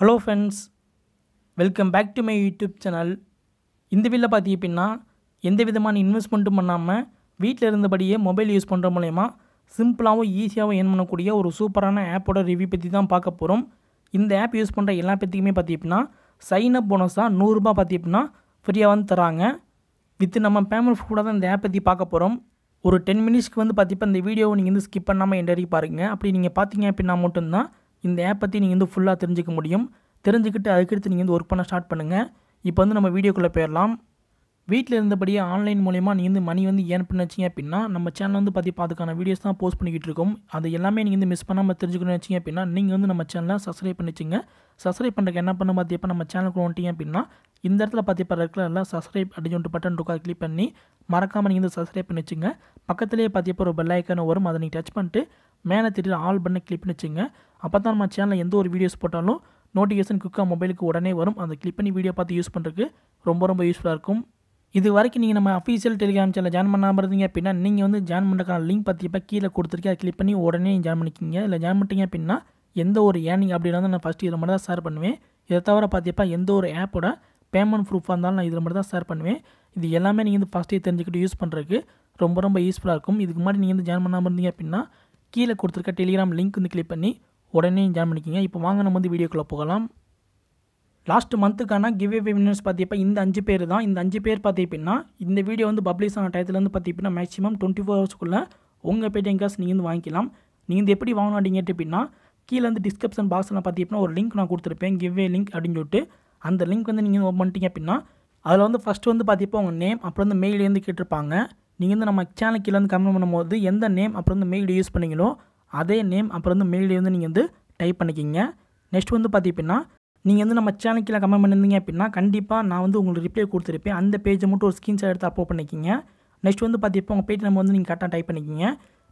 hello friends welcome back to my YouTube channel இந்த வீட்டில் பார்த்தீங்கன்னா எந்த விதமான இன்வெஸ்ட்மெண்ட்டும் பண்ணாமல் வீட்டில் இருந்தபடியே மொபைல் யூஸ் பண்ணுற மூலயமா சிம்பிளாகவும் ஈஸியாகவும் ஏன் பண்ணக்கூடிய ஒரு சூப்பரான ஆப்போட ரிவ்யூ பற்றி தான் பார்க்க போகிறோம் இந்த ஆப் யூஸ் பண்ணுற எல்லா பேத்துக்குமே பார்த்தீங்கன்னா சைன் அப் போனஸாக நூறுரூபா பார்த்தீங்கன்னா ஃப்ரீயாக வந்து தராங்க வித் நம்ம பேமெண்ட் கூட தான் இந்த ஆப் பற்றி பார்க்க போகிறோம் ஒரு டென் மினிட்ஸ்க்கு வந்து பார்த்தீங்கன்னா இந்த வீடியோவை நீங்கள் வந்து ஸ்கிப் பண்ணாமல் எண்டறி பாருங்கள் அப்படி நீங்கள் பார்த்தீங்க அப்படின்னா மட்டும்தான் இந்த ஆப் பற்றி நீங்கள் வந்து ஃபுல்லாக தெரிஞ்சிக்க முடியும் தெரிஞ்சுக்கிட்டு அதுக்கடுத்து நீங்கள் வந்து ஒர்க் பண்ண ஸ்டார்ட் பண்ணுங்கள் இப்போ வந்து நம்ம வீடியோக்குள்ளே போயிடலாம் வீட்டில் இருந்தபடியே ஆன்லைன் மூலிமா நீங்கள் வந்து மணி வந்து ஏன் பண்ணிச்சிங்க அப்படின்னா நம்ம சேனல் வந்து பார்த்து பார்த்துக்கான வீடியோஸ் தான் போஸ்ட் பண்ணிக்கிட்டு இருக்கோம் அது எல்லாமே நீங்கள் வந்து மிஸ் பண்ணாமல் தெரிஞ்சுக்கணும்னு வச்சிங்க அப்படின்னா நீங்கள் வந்து நம்ம சேனலை சப்ஸ்கிரைப் பண்ணிச்சிங்க சப்ஸ்கிரைப் பண்ணுறக்கு என்ன பண்ண பார்த்தியப்போ நம்ம சேனலுக்கு வந்துட்டிங்க அப்படின்னா இந்த இடத்துல பார்த்தியப்போ ரெட்டில் எல்லாம் சப்ஸ்கிரைப் அப்படின்னு சொல்லிட்டு பட்டன் இருக்கா கிளிக் பண்ணி மறக்காமல் நீங்கள் வந்து சப்ஸ்கிரைப் பண்ணி வச்சுங்க பக்கத்துலேயே பார்த்தியப்போ ஒரு பெல்லைக்கான வரும் அதை நீங்கள் டச் பண்ணிட்டு மேலே திட்டு ஆல் பண்ண கிளிக் பண்ணிச்சிங்க அப்போ தான் நம்ம சேனலில் எந்த ஒரு வீடியோஸ் போட்டாலும் நோட்டிஃபிகேஷன் குக்காக மொபைலுக்கு உடனே வரும் அந்த கிளிக் பண்ணி வீடியோ பார்த்து யூஸ் பண்ணுறதுக்கு ரொம்ப ரொம்ப யூஸ்ஃபுல்லாக இருக்கும் இது வரைக்கும் நீங்கள் நம்ம அஃபீஷியல் டெலிகிராம் சேனல் ஜாயின் பண்ணாமல் இருந்தீங்க அப்படின்னா நீங்கள் வந்து ஜாயின் பண்ணுறதுக்கான லிங்க் பார்த்திப்பா கீழே கொடுத்துருக்கேன் அதை கிளிக் பண்ணி உடனே ஜாயின் பண்ணிக்கிங்க இல்லை ஜாயின் பண்ணிட்டீங்க அப்படின்னா எந்த ஒரு ஏர்னிங் அப்படின்னா நான் ஃபஸ்ட்டு இதில் மட்டும் தான் ஷேர் பண்ணுவேன் இதை தவிர பார்த்திப்பா எந்த ஒரு ஆப்போட பேமெண்ட் ப்ரூஃபாக இருந்தாலும் நான் இதில் மட்டும் தான் ஷேர் பண்ணுவேன் இது எல்லாமே நீங்கள் வந்து ஃபஸ்ட்டே தெரிஞ்சுக்கிட்டு யூஸ் பண்ணுறதுக்கு ரொம்ப ரொம்ப யூஸ்ஃபுல்லாக இருக்கும் இதுக்கு முன்னாடி நீங்கள் வந்து ஜாயின் பண்ணாமல் இருந்தீங்க அப்படின்னா கீழே கொடுத்துருக்க டெலிகிராம் லிங்க் வந்து கிளிக் பண்ணி உடனே ஜாயின் பண்ணிக்கிங்க இப்போ வாங்க நம்ம வந்து வீடியோக்குள்ளே போகலாம் லாஸ்ட் மந்த்துக்கான கிவ் அவே வின்னர்ஸ் பார்த்தீங்கன்னா இந்த அஞ்சு பேர் தான் இந்த அஞ்சு பேர் அப்படின்னா இந்த வீடியோ வந்து பப்ளிஷ் ஆன டயத்துலேருந்து அப்படின்னா மேக்ஸிமம் டுவெண்ட்டி ஃபோர் ஹவர்ஸ்க்குள்ளே உங்கள் பேடிஎம் காசு நீங்கள் வந்து வாங்கிக்கலாம் நீங்கள் வந்து எப்படி வாங்கணும் அப்படிங்கிட்டு அப்படின்னா கீழே வந்து டிஸ்கிரிப்ஷன் பாக்ஸில் பார்த்தீங்கன்னா ஒரு லிங்க் நான் கொடுத்துருப்பேன் கிவ்வே லிங்க் அப்படின்னு சொல்லிட்டு அந்த லிங்க் வந்து நீங்கள் ஓப்பன் பண்ணிட்டீங்க அப்படின்னா அதில் வந்து ஃபஸ்ட்டு வந்து பார்த்தீங்கன்னா உங்கள் நேம் அப்புறம் வந்து மெயிலேருந்து கேட்டிருப்பாங்க நீங்கள் வந்து நம்ம சேனல் கீழே வந்து கம்மி பண்ணும்போது எந்த நேம் அப்புறம் வந்து மெயில் யூஸ் பண்ணிங்களோ அதே நேம் அப்புறம் வந்து மெயிலே வந்து நீங்கள் வந்து டைப் பண்ணிக்கிங்க நெக்ஸ்ட் வந்து அப்படின்னா நீங்கள் வந்து நம்ம சேனல் கீழே கமெண்ட் பண்ணியிருந்தீங்க அப்படின்னா கண்டிப்பாக நான் வந்து உங்களுக்கு ரிப்ளை கொடுத்துருப்பேன் அந்த பேஜை மட்டும் ஒரு ஸ்க்ரீன்ஷாட் எடுத்து அப்லோட் பண்ணிக்கிங்க நெக்ஸ்ட் வந்து பார்த்தீங்கன்னா உங்கள் பேடிஎம் நம்பர் வந்து நீங்கள் கரெக்டாக டைப் பண்ணிக்கிங்க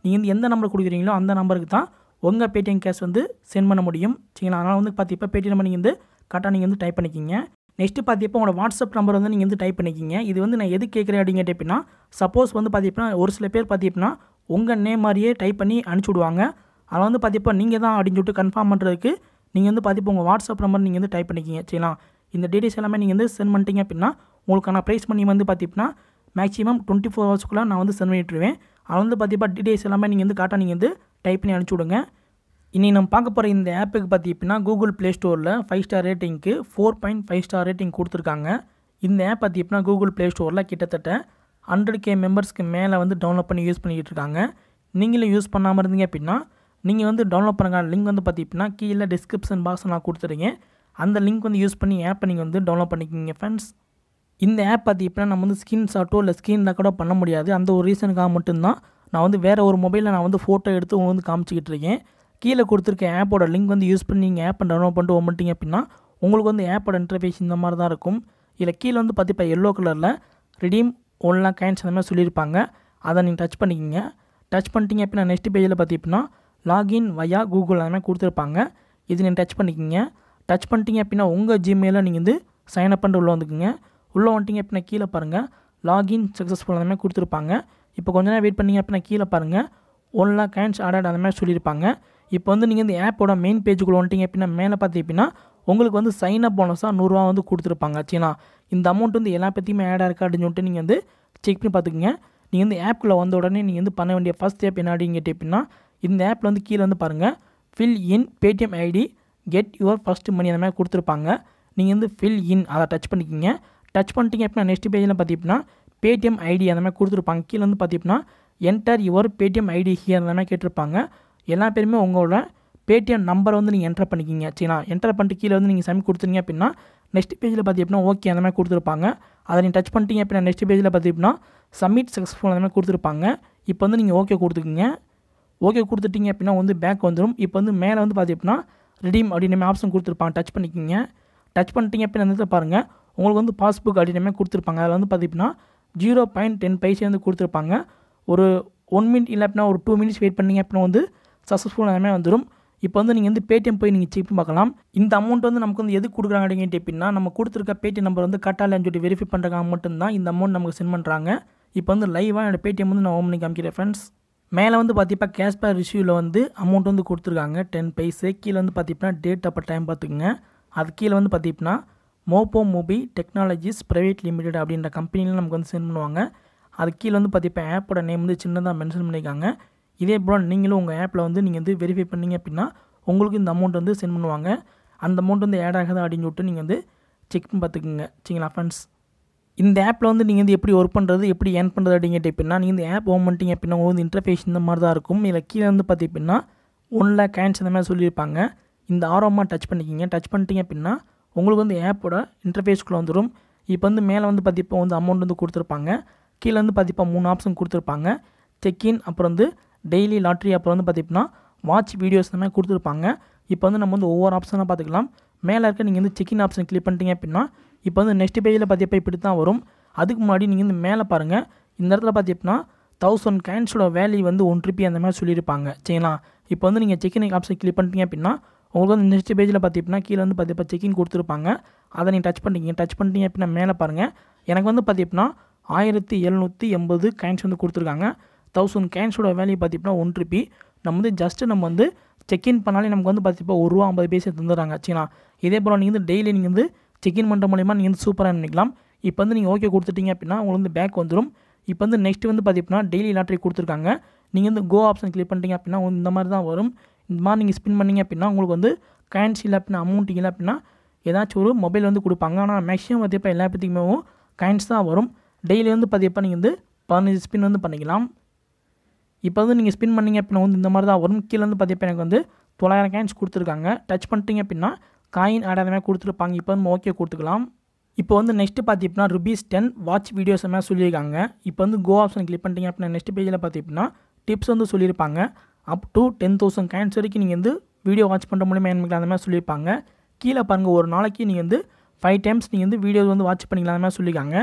நீங்கள் வந்து எந்த நம்பர் கொடுக்குறீங்களோ அந்த நம்பருக்கு தான் உங்கள் பேடிஎம் கேஷ் வந்து சென்ட் பண்ண முடியும் சரிங்களா அதனால் வந்து பார்த்தீங்கன்னா பேடிஎம் நம்பர் நீங்கள் வந்து கரெக்டாக நீங்கள் வந்து டைப் பண்ணிக்கிங்க நெக்ஸ்ட் பார்த்தீங்கன்னா உங்களோட வாட்ஸ்அப் நம்பர் வந்து நீங்கள் வந்து டைப் பண்ணிக்கிங்க இது வந்து நான் எது கேட்குறேன் அப்படிங்கிட்ட அப்படின்னா சப்போஸ் வந்து பார்த்தீங்கன்னா ஒரு சில பேர் பார்த்தீங்கன்னா உங்கள் நேம் மாதிரியே டைப் பண்ணி விடுவாங்க அதில் வந்து பார்த்திப்போ நீங்கள் தான் அப்படின்னு சொல்லிட்டு கன்ஃபார்ம் பண்ணுறதுக்கு நீங்கள் வந்து பார்த்திப்போ உங்கள் வாட்ஸ்அப் நம்பர் நீங்கள் வந்து டைப் பண்ணிக்கிங்க சரிங்களா இந்த டீட்டெயில்ஸ் எல்லாமே நீங்கள் வந்து சென்ட் பண்ணிட்டீங்க அப்படின்னா உங்களுக்கான ப்ரைஸ் பண்ணி வந்து பார்த்திங்கன்னா மேக்ஸிமம் டுவெண்ட்டி ஃபோர் ஹவர்ஸ்க்குள்ளே நான் வந்து சென்ட் பண்ணிட்டுருவேன் அதில் வந்து பார்த்திப்பா டீட்டெயில்ஸ் எல்லாமே நீங்கள் வந்து கரெக்டாக நீங்கள் வந்து டைப் பண்ணி அனுப்பிச்சி விடுங்க இனி நம்ம பார்க்க போகிற இந்த ஆப்புக்கு பார்த்திங்கன்னா கூகுள் ப்ளே ஸ்டோரில் ஃபைவ் ஸ்டார் ரேட்டிங்க்கு four point five star rating கொடுத்துருக்காங்க இந்த ஆப் பார்த்திங்கன்னா கூகுள் ப்ளே ஸ்டோரில் கிட்டத்தட்ட ஹண்ட்ரட் கே மெம்பர்ஸ்க்கு மேலே வந்து டவுன்லோட் பண்ணி யூஸ் பண்ணிக்கிட்டு இருக்காங்க நீங்களும் யூஸ் பண்ணாமல் இருந்தீங்க அப்படின்னா நீங்கள் வந்து டவுன்லோட் பண்ணுற லிங்க் வந்து அப்படின்னா கீழே டிஸ்கிரிப்ஷன் பாக்ஸ் நான் கொடுத்துருங்க அந்த லிங்க் வந்து யூஸ் பண்ணி ஆப்பை நீங்கள் வந்து டவுன்லோட் பண்ணிக்கிங்க ஃப்ரெண்ட்ஸ் இந்த ஆப் அப்படின்னா நம்ம வந்து ஸ்கின் ஷாட்டோ இல்லை ஸ்க்ரீன் ரெக்கார்டோ பண்ண முடியாது அந்த ஒரு ரீசனுக்காக மட்டும்தான் நான் வந்து வேறு ஒரு மொபைலில் நான் வந்து ஃபோட்டோ எடுத்து உங்களுக்கு வந்து காமிச்சிக்கிட்டு இருக்கேன் கீழே கொடுத்துருக்க ஆப்போட லிங்க் வந்து யூஸ் பண்ணி நீங்கள் ஆப்பை டவுன்லோட் பண்ணிட்டு வந்துட்டிங்க அப்படின்னா உங்களுக்கு வந்து ஆப்போட இன்டர்ஃபேஸ் இந்த மாதிரி தான் இருக்கும் இதில் கீழே வந்து பார்த்திப்பா எல்லோ கலரில் ரிடீம் ஒன்லாம் கைண்ட்ஸ் அந்த மாதிரி சொல்லியிருப்பாங்க அதை நீங்கள் டச் பண்ணிக்கிங்க டச் பண்ணிட்டீங்க அப்படின்னா நெக்ஸ்ட் பேஜில் பார்த்தீங்கன்னா லாகின் வயா கூகுள் அந்த மாதிரி கொடுத்துருப்பாங்க இது நீங்கள் டச் பண்ணிக்கிங்க டச் பண்ணிட்டீங்க அப்படின்னா உங்கள் ஜிமெயிலில் நீங்கள் வந்து சைன் அப் பண்ணிட்டு உள்ளே வந்துக்குங்க உள்ளே வந்துட்டிங்க அப்படின்னா கீழே பாருங்கள் லாகின் சக்ஸஸ்ஃபுல் அந்த மாதிரி கொடுத்துருப்பாங்க இப்போ கொஞ்ச நேரம் வெயிட் பண்ணிங்க அப்படின்னா கீழே பாருங்கள் ஒன்லாம் கேன்ஸ் கைண்ட்ஸ் அந்த மாதிரி சொல்லியிருப்பாங்க இப்போ வந்து நீங்கள் இந்த ஆப்போட மெயின் பேஜுக்குள்ளே வந்துட்டிங்க அப்படின்னா மேலே பார்த்தீங்க அப்படின்னா உங்களுக்கு வந்து சைன் அப் போனஸாக நூறுரூவா வந்து கொடுத்துருப்பாங்க ஆச்சுன்னா இந்த அமௌண்ட் வந்து எல்லா பற்றியுமே ஆடாக இருக்கா அப்படின்னு சொல்லிட்டு நீங்கள் வந்து செக் பண்ணி பார்த்துக்குங்க நீங்கள் வந்து ஆப்பில் வந்த உடனே நீங்கள் வந்து பண்ண வேண்டிய ஃபஸ்ட் ஆப் என்ன அப்படின்னு கேட்டீங்கன்னா இந்த ஆப்பில் வந்து கீழே வந்து பாருங்கள் fill in Paytm ID get your first money அந்த மாதிரி கொடுத்துருப்பாங்க நீங்கள் வந்து ஃபில் இன் அதை டச் பண்ணிக்கிங்க டச் பண்ணிட்டீங்க அப்படின்னா நெக்ஸ்ட் பேஜில் பார்த்தீங்கன்னா பேடிஎம் ஐடி அந்த மாதிரி கொடுத்துருப்பாங்க கீழே வந்து பார்த்தீங்கன்னா enter your Paytm ID here அந்த மாதிரி கேட்டிருப்பாங்க எல்லா பேருமே உங்களோட பேடிஎம் நம்பரை வந்து நீங்கள் என்டர் பண்ணிக்கிங்க சரிண்ணா என்டர் பண்ணிட்டு கீழே வந்து நீங்கள் சமி கொடுத்துருங்க அப்படின்னா நெக்ஸ்ட் பேஜில் அப்படின்னா ஓகே அந்த மாதிரி கொடுத்துருப்பாங்க அதை நீங்கள் டச் பண்ணிட்டீங்க அப்படின்னா நெக்ஸ்ட் பேஜில் பார்த்தீங்கன்னா சப்மிட் சக்ஸஸ்ஃபுல் அந்த மாதிரி கொடுத்துருப்பாங்க இப்போ வந்து நீங்கள் ஓகே கொடுத்துக்கிங்க ஓகே கொடுத்துட்டிங்க அப்படின்னா வந்து பேக் வந்துடும் இப்போ வந்து மேலே வந்து பார்த்தீங்கன்னா ரிடீம் அப்படின்னு ஆப்ஷன் கொடுத்துருப்பாங்க டச் பண்ணிக்கிங்க டச் பண்ணிட்டீங்க அப்படின்னா வந்து பாருங்கள் உங்களுக்கு வந்து பாஸ்புக் அப்படின்னு கொடுத்துருப்பாங்க அதில் வந்து பார்த்தீங்கன்னா ஜீரோ பாயிண்ட் டென் பைசே வந்து கொடுத்துருப்பாங்க ஒரு ஒன் மினிட் இல்லை அப்படின்னா ஒரு டூ மினிட்ஸ் வெயிட் பண்ணிங்க அப்படின்னா வந்து சக்ஸஸ்ஃபுல் அந்த மாதிரி வந்துடும் இப்போ வந்து நீங்கள் வந்து பேடிஎம் போய் நீங்கள் செக் பார்க்கலாம் இந்த அமௌண்ட் வந்து நமக்கு வந்து எது கொடுக்குறாங்க அப்படிங்கிட்டு எப்படின்னா நம்ம கொடுத்துருக்க பேடிஎம் நம்பர் வந்து கட்டாலன்னு சொல்லி வெரிஃபை பண்ணுறாங்க மட்டும்தான் இந்த அமௌண்ட் நமக்கு சென்ட் பண்ணுறாங்க இப்போ வந்து லைவாக என்னோடய பேடிஎம் வந்து நான் ஓம் பண்ணி காமிக்கிறேன் ஃப்ரெண்ட்ஸ் மேலே வந்து கேஷ் கேஷ்பேர் இஷ்யூவில் வந்து அமௌண்ட் வந்து கொடுத்துருக்காங்க டென் பைஸு கீழே வந்து பார்த்தீங்கன்னா டேட் அப்போ டைம் பார்த்துக்குங்க அது கீழே வந்து பார்த்தீங்கன்னா Moppo Mobi technologies private limited அப்படின்ற கம்பெனியில் நமக்கு வந்து சென்ட் பண்ணுவாங்க அது கீழே வந்து பார்த்தீங்கன்னா ஆப்போட நேம் வந்து சின்னதாக மென்ஷன் பண்ணியிருக்காங்க இதே போல் நீங்களும் உங்கள் ஆப்பில் வந்து நீங்கள் வந்து வெரிஃபை பண்ணிங்க அப்படின்னா உங்களுக்கு இந்த அமௌண்ட் வந்து சென்ட் பண்ணுவாங்க அந்த அமௌண்ட் வந்து ஆட் ஆகுதா அப்படின்னு சொல்லிட்டு நீங்கள் வந்து செக் பண்ணி பார்த்துக்குங்க சரிங்களா ஃப்ரெண்ட்ஸ் இந்த ஆப்பில் வந்து நீங்கள் வந்து எப்படி ஒர்க் பண்ணுறது எப்படி ஏர்ன் பண்ணுறது அப்படிங்கிட்ட எப்படின்னா நீங்கள் இந்த ஆப் ஓம் பண்ணிட்டீங்க அப்படின்னா உங்களுக்கு வந்து இன்டர்ஃபேஸ் இந்த மாதிரி தான் இருக்கும் இதில் கீழே வந்து பார்த்தீங்கன்னா அப்படின்னா ஒன்ல கேன்ஸ் இந்த மாதிரி சொல்லியிருப்பாங்க இந்த ஆரோமாக டச் பண்ணிக்கிங்க டச் பண்ணிட்டீங்க அப்படின்னா உங்களுக்கு வந்து ஆப்போட இன்டர்ஃபேஸ்க்குள்ளே வந்துடும் இப்போ வந்து மேலே வந்து பார்த்திப்பா வந்து அமௌண்ட் வந்து கொடுத்துருப்பாங்க கீழே வந்து பார்த்திப்பா மூணு ஆப்ஷன் கொடுத்துருப்பாங்க செக்இன் அப்புறம் வந்து டெய்லி லாட்ரி அப்புறம் வந்து பார்த்திங்கன்னா வாட்ச் வீடியோஸ் இந்த மாதிரி கொடுத்துருப்பாங்க இப்போ வந்து நம்ம வந்து ஒவ்வொரு ஆப்ஷனாக பார்த்துக்கலாம் மேலே இருக்க நீங்கள் வந்து செக்கின் ஆப்ஷன் கிளிக் பண்ணிட்டீங்க அப்படின்னா இப்போ வந்து நெக்ஸ்ட் பேஜில் பார்த்தியப்போ இப்படி தான் வரும் அதுக்கு முன்னாடி நீங்கள் வந்து மேலே பாருங்கள் இந்த இடத்துல பார்த்திங்கன்னா தௌசண்ட் காயின்ஸோட வேல்யூ வந்து ஒன் ருபி அந்த மாதிரி சொல்லியிருப்பாங்க சரிங்களா இப்போ வந்து நீங்கள் செக்கின் ஆப்ஷன் கிளிக் பண்ணிட்டீங்க அப்படின்னா உங்களுக்கு வந்து நெக்ஸ்ட் பேஜில் பார்த்திங்கன்னா கீழே வந்து பார்த்திப்பா செக்கின் கொடுத்துருப்பாங்க அதை நீங்கள் டச் பண்ணிட்டீங்க டச் பண்ணிட்டீங்க அப்படின்னா மேலே பாருங்கள் எனக்கு வந்து பார்த்திங்கன்னா ஆயிரத்தி எழுநூற்றி எண்பது காயின்ஸ் வந்து கொடுத்துருக்காங்க தௌசண்ட் கேன்ஸோட வேல்யூ பார்த்திங்கன்னா ஒன் ருபி நம்ம வந்து ஜஸ்ட்டு நம்ம வந்து செக்இன் பண்ணாலே நமக்கு வந்து பார்த்திப்பா ஒரு ரூபா ஐம்பது பேசி தந்துடுறாங்க ஆச்சுங்களா இதே போல் நீங்கள் வந்து டெய்லி நீங்கள் வந்து செக்இன் பண்ணுற மூலிமா நீங்கள் வந்து சூப்பராக நினைக்கலாம் இப்போ வந்து நீங்கள் ஓகே கொடுத்துட்டிங்க அப்படின்னா உங்களுக்கு வந்து பேக் வந்துடும் இப்போ வந்து நெக்ஸ்ட் வந்து பார்த்திங்கன்னா டெய்லி லாட்ரி கொடுத்துருக்காங்க நீங்கள் வந்து கோ ஆப்ஷன் கிளிக் பண்ணிட்டீங்க அப்படின்னா இந்த மாதிரி தான் வரும் இந்த மாதிரி நீங்கள் ஸ்பின் பண்ணிங்க அப்படின்னா உங்களுக்கு வந்து கேன்ஸ் இல்லை அப்படின்னா அமௌண்ட் இல்லை அப்படின்னா ஏதாச்சும் ஒரு மொபைல் வந்து கொடுப்பாங்க ஆனால் மேக்ஸிமம் பார்த்திப்பா எல்லா பேத்துக்குமே கேன்ஸ் தான் வரும் டெய்லி வந்து பார்த்திப்பா நீங்கள் வந்து பதினஞ்சு ஸ்பின் வந்து பண்ணிக்கலாம் இப்போ வந்து நீங்கள் ஸ்பின் பண்ணிங்க அப்படின்னா வந்து இந்த மாதிரி தான் வரும் இருந்து பார்த்தீங்கன்னா எனக்கு வந்து தொள்ளாயிரம் காயின்ஸ் கொடுத்துருக்காங்க டச் பண்ணிட்டீங்க அப்படின்னா காயின் ஆடாதமே கொடுத்துருப்பாங்க இப்போ வந்து ஓகே கொடுத்துக்கலாம் இப்போ வந்து நெக்ஸ்ட் பார்த்தீங்கன்னா ருபீஸ் டென் வாட்ச் வீடியோஸ் மாதிரி சொல்லியிருக்காங்க இப்போ வந்து கோ ஆப்ஷன் கிளிக் பண்ணிட்டீங்க அப்படின்னா நெக்ஸ்ட் பேஜில் பார்த்தீங்கன்னா டிப்ஸ் வந்து சொல்லியிருப்பாங்க up to ten thousand coins வரைக்கும் நீங்கள் வந்து வீடியோ வாட்ச் பண்ணுற மூலியமாக என்ன அந்த மாதிரி சொல்லியிருப்பாங்க கீழே பாருங்கள் ஒரு நாளைக்கு நீங்கள் வந்து ஃபைவ் டைம்ஸ் நீங்கள் வந்து வீடியோஸ் வந்து வாட்ச் பண்ணிக்கலாம் அந்த மாதிரி சொல்லியிருக்காங்க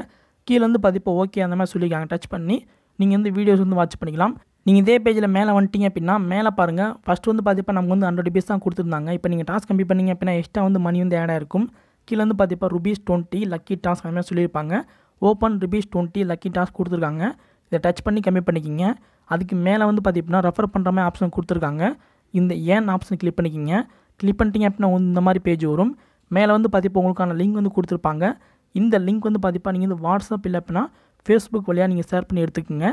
கீழே வந்து பார்த்திப்போ ஓகே அந்த மாதிரி சொல்லியிருக்காங்க டச் பண்ணி நீங்கள் வந்து வீடியோஸ் வந்து வாட்ச் பண்ணிக்கலாம் நீங்கள் இதே பேஜில் மேலே வந்துட்டிங்க அப்படின்னா மேலே பாருங்கள் ஃபஸ்ட் வந்து பார்த்திப்பா நமக்கு வந்து ஹண்ட்ரட் ருபீஸ் தான் கொடுத்துருந்தாங்க இப்போ நீங்கள் டாஸ்க் கம்மி பண்ணிங்க அப்படின்னா எக்ஸ்ட்ரா வந்து மணி வந்து ஆட் ஆயிருக்கும் கீழே வந்து பார்த்திப்பா ருபீஸ் டுவெண்ட்டி லக்கி டாஸ்க் அந்த மாதிரி சொல்லியிருப்பாங்க open rupees twenty lucky task கொடுத்துருக்காங்க இதை டச் பண்ணி கம்மி பண்ணிக்கிங்க அதுக்கு மேலே வந்து பார்த்தீங்கன்னா ரெஃபர் பண்ணுற மாதிரி ஆப்ஷன் கொடுத்துருக்காங்க இந்த ஏன் ஆப்ஷன் கிளிக் பண்ணிக்கிங்க கிளிக் பண்ணிட்டீங்க அப்படின்னா இந்த மாதிரி பேஜ் வரும் மேலே வந்து பார்த்திப்பா உங்களுக்கான லிங்க் வந்து கொடுத்துருப்பாங்க இந்த லிங்க் வந்து பார்த்திப்பா நீங்கள் வந்து வாட்ஸ்அப் இல்லை அப்படின்னா ஃபேஸ்புக் வழியாக நீங்கள் ஷேர் பண்ணி எடுத்துக்கோங்க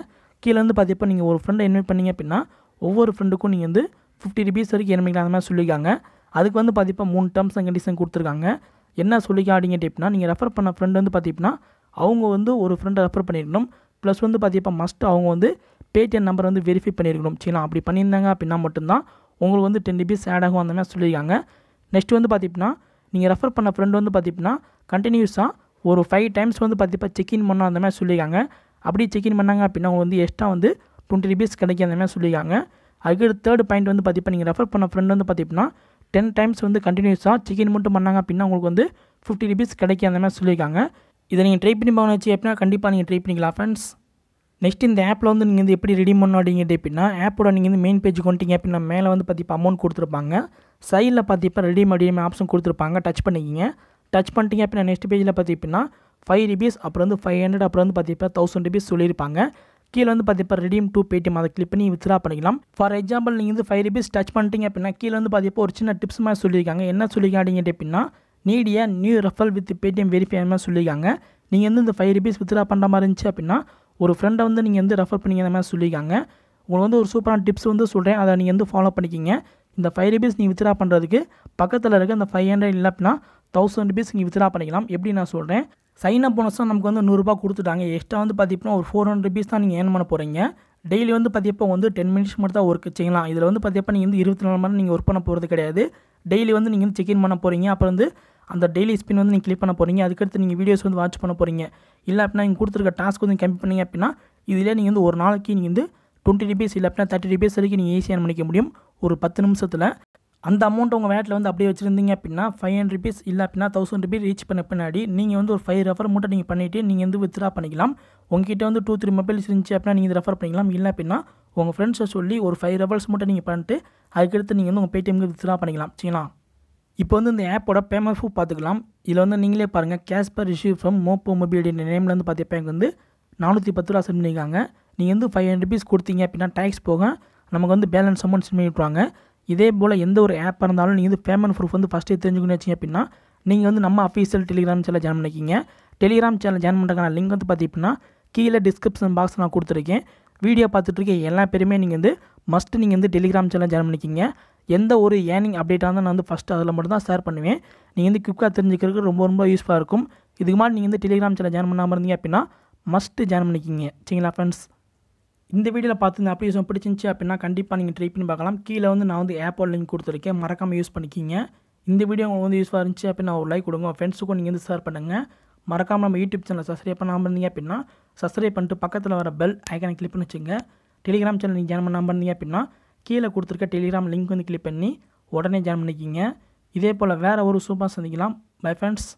கீழேருந்து பார்த்தப்போ நீங்கள் ஒரு ஃப்ரெண்டை இன்வைட் பண்ணிங்க அப்படின்னா ஒவ்வொரு ஃப்ரெண்டுக்கும் நீங்கள் வந்து ஃபிஃப்டி ருபீஸ் வரைக்கும் இனிமேல் அந்த மாதிரி சொல்லியிருக்காங்க அதுக்கு வந்து பார்த்தீப்பா மூணு டேர்ம்ஸ் அண்ட் கண்டிஷன் கொடுத்துருக்காங்க என்ன சொல்லிக்கா அப்படிங்கிட்டு அப்படின்னா நீங்கள் ரெஃபர் பண்ண ஃப்ரெண்டு வந்து பார்த்திங்கன்னா அவங்க வந்து ஒரு ஃப்ரெண்டை ரெஃபர் பண்ணியிருக்கணும் ப்ளஸ் வந்து பார்த்தீப்பா மஸ்ட் அவங்க வந்து பேடிஎம் நம்பர் வந்து வெரிஃபை பண்ணியிருக்கணும் சரிங்களா அப்படி பண்ணியிருந்தாங்க அப்படின்னா மட்டும்தான் உங்களுக்கு வந்து டென் ருபீஸ் ஆட் ஆகும் அந்த மாதிரி சொல்லியிருக்காங்க நெக்ஸ்ட் வந்து பார்த்தீங்கன்னா நீங்கள் ரெஃபர் பண்ண ஃப்ரெண்டு வந்து பார்த்தீங்கன்னா கண்டினியூஸாக ஒரு ஃபைவ் டைம்ஸ் வந்து பார்த்திப்பா செக்இன் பண்ணோம் அந்த மாதிரி சொல்லியிருக்காங்க அப்படி செக்இன் பண்ணாங்க அப்படின்னா அவங்க வந்து எக்ஸ்ட்ரா வந்து டுவெண்ட்டி ருபீஸ் கிடைக்கும் அந்த மாதிரி சொல்லியிருக்காங்க அதுக்கடுத்து தேர்ட் பாயிண்ட் வந்து பார்த்திப்பா நீங்கள் ரெஃபர் பண்ண ஃப்ரெண்ட் வந்து பார்த்திங்கன்னா டென் டைம்ஸ் வந்து கண்டினியூஸாக செக்இன் மட்டும் பண்ணாங்க அப்படின்னா உங்களுக்கு வந்து ஃபிஃப்டி ருபீஸ் கிடைக்கும் அந்த மாதிரி சொல்லியிருக்காங்க இதை நீங்கள் ட்ரை பண்ணி பண்ணி வச்சு எப்படின்னா கண்டிப்பாக நீங்கள் ட்ரை பண்ணிக்கலாம் ஃப்ரெண்ட்ஸ் நெக்ஸ்ட் இந்த ஆப்பில் வந்து நீங்கள் வந்து எப்படி ரெடி பண்ணணும் அப்படிங்கிறது எப்படின்னா ஆப்போட நீங்கள் வந்து மெயின் பேஜ் கொண்டீங்க அப்படின்னா மேலே வந்து பார்த்திப்பா அமௌண்ட் கொடுத்துருப்பாங்க சைடில் பார்த்திப்பா ரெடியூம் அப்படியே ஆப்ஷன் கொடுத்துருப்பாங்க டச் பண்ணிக்கிங்க டச் பண்ணிட்டீங்க அப்படின்னா நெக்ஸ்ட் பேஜில் பார்த்திங்கன்னா ஃபைவ் ருபீஸ் அப்புறம் வந்து ஃபைவ் ஹண்ட்ரட் அப்புறம் வந்து பார்த்தீங்கன்னா தௌசண்ட் ருபீஸ் சொல்லியிருப்பாங்க கீழே வந்து பார்த்தீங்கன்னா ரெடியம் டூ பேடிஎம் அதை கிளிக் பண்ணி வித்ரா பண்ணிக்கலாம் ஃபார் எக்ஸாம்பிள் நீங்கள் வந்து ஃபைவ் ருபீஸ் டச் பண்ணிட்டீங்க அப்படின்னா கீழே வந்து பார்த்தீங்கன்னா ஒரு சின்ன டிப்ஸ் மாதிரி சொல்லியிருக்காங்க என்ன சொல்லியிருக்காங்க அப்படின்னா நீடிய நியூ ரெஃபல் வித் பேடிஎம் வெரிஃபை மாதிரி சொல்லியிருக்காங்க நீங்கள் வந்து இந்த ஃபைவ் ருபீஸ் வித்ரா பண்ணுற மாதிரி இருந்துச்சு அப்படின்னா ஒரு ஃப்ரெண்டை வந்து நீங்கள் வந்து ரெஃபர் பண்ணிக்கிற மாதிரி சொல்லியிருக்காங்க உங்களுக்கு வந்து ஒரு சூப்பரான டிப்ஸ் வந்து சொல்கிறேன் அதை நீங்கள் வந்து ஃபாலோ பண்ணிக்கிங்க இந்த ஃபைவ் ருபீஸ் நீங்கள் வித்ரா பண்ணுறதுக்கு பக்கத்தில் இருக்க அந்த ஃபைவ் ஹண்ட்ரட் இல்லை அப்படின்னா தௌசண்ட் ருபீஸ் நீங்கள் வித்ரா பண்ணிக்கலாம் எப்படி நான் சொல்கிறேன் சைன் அப் தான் நமக்கு வந்து நூறுரூபா கொடுத்துட்டாங்க எக்ஸ்ட்ரா வந்து பார்த்தீங்கன்னா ஒரு ஃபோர் ஹண்ட்ரட் ருபீஸ் தான் நீங்கள் ஏர்ன் பண்ண போகிறீங்க டெய்லி வந்து பார்த்தீப்போ வந்து டென் மினிட்ஸ் மட்டும் தான் ஒர்க் செய்யலாம் இதில் வந்து பார்த்தீப்போ நீங்கள் வந்து இருபத்தி நாலு மணி நீங்கள் ஒர்க் பண்ண போகிறது கிடையாது டெய்லி வந்து நீங்கள் வந்து செக்இன் பண்ண போகிறீங்க அப்புறம் வந்து அந்த டெய்லி ஸ்பின் வந்து நீங்கள் கிளிக் பண்ண போகிறீங்க அதுக்கடுத்து நீங்கள் வீடியோஸ் வந்து வாட்ச் பண்ண போகிறீங்க இல்லை அப்படின்னா நீங்கள் கொடுத்துருக்க டாஸ்க் வந்து கம்மி பண்ணிங்க அப்படின்னா இதிலே நீங்கள் வந்து ஒரு நாளைக்கு நீங்கள் வந்து டுவெண்ட்டி ருபீஸ் இல்லை அப்படின்னா தேர்ட்டி ருபீஸ் வரைக்கும் நீங்கள் ஈஸியாக பண்ணிக்க முடியும் ஒரு பத்து நிமிஷத்தில் அந்த அமௌண்ட் உங்கள் வேட்டில் வந்து அப்படியே வச்சுருந்தீங்க அப்படின்னா ஃபைவ் ஹண்ட்ரட் ருபீஸ் இல்லை அப்படின்னா தௌசண்ட் ருபீஸ் ரீச் பண்ண பின்னாடி நீங்கள் வந்து ஒரு ஃபைவ் ரெஃபர் மட்டும் நீங்கள் பண்ணிவிட்டு நீங்கள் வந்து வித்ரா பண்ணிக்கலாம் உங்ககிட்ட வந்து டூ த்ரீ மொபைல்ஸ் இருந்துச்சு அப்படின்னா நீங்கள் ரெஃபர் பண்ணிக்கலாம் இல்லை அப்படின்னா உங்கள் ஃப்ரெண்ட்ஸை சொல்லி ஒரு ஃபைவ் ரெஃபர்ஸ் மட்டும் நீங்கள் பண்ணிட்டு அதுக்கடுத்து நீங்கள் வந்து உங்கள் பேடிஎம்க்கு வித்ரா பண்ணிக்கலாம் சரிங்களா இப்போ வந்து இந்த ஆப்போட பேமெண்ட் ஃபூ பார்த்துக்கலாம் இதில் வந்து நீங்களே பாருங்கள் cash per receive from Moppo mobile நேமில் வந்து பார்த்தீங்கன்னா எனக்கு வந்து நானூற்றி பத்து ரூபா சென்ட் பண்ணியிருக்காங்க நீங்கள் வந்து ஃபைவ் ஹண்ட்ரட் ருபீஸ் கொடுத்தீங்க அப்படின்னா டேக்ஸ் போக நமக்கு வந்து பேலன்ஸ் அமௌண்ட் சென்ட் பண்ணிவிட்ருவாங்க இதே போல் எந்த ஒரு ஆப் இருந்தாலும் நீங்கள் வந்து பேமெண்ட் ப்ரூஃப் வந்து ஃபஸ்ட்டே தெரிஞ்சுக்கணும் வச்சிங்க அப்படின்னா நீங்கள் வந்து நம்ம அஃபீஷியல் டெலிகிராம் சேனல் ஜாயின் பண்ணிக்கிங்க டெலிகிராம் சேனல் ஜாயின் பண்ணுறதுக்கான லிங்க் வந்து பார்த்தீங்கன்னா கீழே டிஸ்கிரிப்ஷன் பாக்ஸ் நான் கொடுத்துருக்கேன் வீடியோ பார்த்துட்ருக்கேன் எல்லா பேருமே நீங்கள் வந்து மஸ்ட்டு நீங்கள் வந்து டெலிகிராம் சேனல் ஜாயின் பண்ணிக்கிங்க எந்த ஒரு ஏர்னிங் அப்டேட்டாக இருந்தால் நான் வந்து ஃபஸ்ட்டு அதில் மட்டும் தான் ஷேர் பண்ணுவேன் நீங்கள் வந்து குயிக்காக தெரிஞ்சுக்கிறதுக்கு ரொம்ப ரொம்ப யூஸ்ஃபுல்லாக இருக்கும் இதுக்கு மாதிரி நீங்கள் வந்து டெலிகிராம் சேனல் ஜாயின் பண்ணாமல் இருந்தீங்க அப்படின்னா மஸ்ட்டு ஜாயின் பண்ணிக்கிங்க சரிங்களா ஃப்ரெண்ட்ஸ் இந்த வீடியோவில் பார்த்து இந்த அப்ளிகேஷன் பிடிச்சிருந்துச்சி அப்படின்னா கண்டிப்பாக நீங்கள் ட்ரை பண்ணி பார்க்கலாம் கீழே வந்து நான் வந்து ஆப்போட லிங்க் கொடுத்துருக்கேன் மறக்காமல் யூஸ் பண்ணிக்கிங்க இந்த வீடியோ உங்களுக்கு வந்து யூஸ்ஃபாக இருந்துச்சு அப்படின்னா ஒரு லைக் கொடுங்க ஃப்ரெண்ட்ஸுக்கும் நீங்கள் வந்து ஷேர் பண்ணுங்கள் மறக்காமல் நம்ம யூடியூப் சேனலில் சப்ஸ்கிரைப் பண்ணாமல் இருந்தீங்க அப்படின்னா சப்ஸ்கிரைப் பண்ணிட்டு பக்கத்தில் வர பெல் ஐக்கனை கிளிக் பண்ணி வச்சுங்க டெலிகிராம் சேனல் நீங்கள் ஜாயின் பண்ணாமல் இருந்தீங்க அப்படின்னா கீழே கொடுத்துருக்க டெலிகிராம் லிங்க் வந்து கிளிக் பண்ணி உடனே ஜாயின் பண்ணிக்கிங்க இதே போல் வேறு ஒரு சூப்பராக சந்திக்கலாம் பை ஃப்ரெண்ட்ஸ்